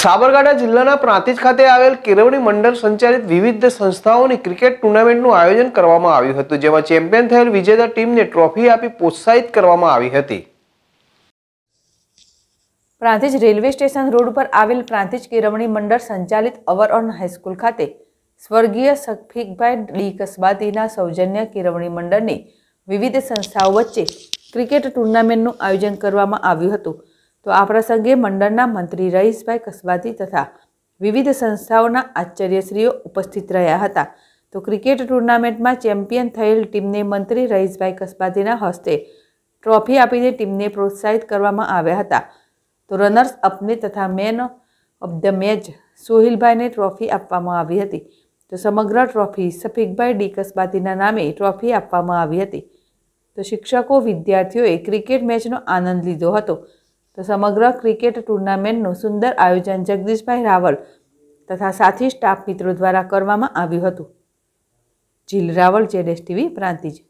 સાબરકાંઠા જિલ્લાના પ્રાંતિજ ખાતે આવેલ કેળવણી મંડળ સંચાલિત વિવિધ સંસ્થાઓની ક્રિકેટ ટુર્નામેન્ટનું આયોજન કરવામાં આવ્યું હતું જેમાં ચેમ્પિયન થયેલ વિજેતા ટીમને ટ્રોફી આપી પ્રોત્સાહિત કરવામાં આવી હતી પ્રાંતિજ રેલવે સ્ટેશન રોડ પર આવેલ પ્રાંતિજ કેરવણી મંડળ સંચાલિત અવર ઓન હાઈસ્કૂલ ખાતે સ્વર્ગીય સફીકભાઈ ડી કસબાતીના સૌજન્ય કેળવણી મંડળની વિવિધ સંસ્થાઓ વચ્ચે ક્રિકેટ ટુર્નામેન્ટનું આયોજન કરવામાં આવ્યું હતું તો આ પ્રસંગે મંડળના મંત્રી રહીશભાઈ કસબાતી તથા વિવિધ સંસ્થાઓના આશ્ચર્યશ્રીઓ ઉપસ્થિત રહ્યા હતા તો ક્રિકેટ ટુર્નામેન્ટમાં ચેમ્પિયન થયેલ ટીમને મંત્રી રહીશભાઈ કસબાતીના હસ્તે ટ્રોફી આપીને ટીમને પ્રોત્સાહિત કરવામાં આવ્યા હતા તો રનર્સ અપને તથા મેન ઓફ ધ મેચ સોહિલભાઈને ટ્રોફી આપવામાં આવી હતી તો સમગ્ર ટ્રોફી સફીકભાઈ ડી કસબાતીના નામે ટ્રોફી આપવામાં આવી હતી તો શિક્ષકો વિદ્યાર્થીઓએ ક્રિકેટ મેચનો આનંદ લીધો હતો તો સમગ્ર ક્રિકેટ ટુર્નામેન્ટનું સુંદર આયોજન જગદીશભાઈ રાવલ તથા સાથી સ્ટાફ મિત્રો દ્વારા કરવામાં આવ્યું હતું Jil Raval Z S TV Prantij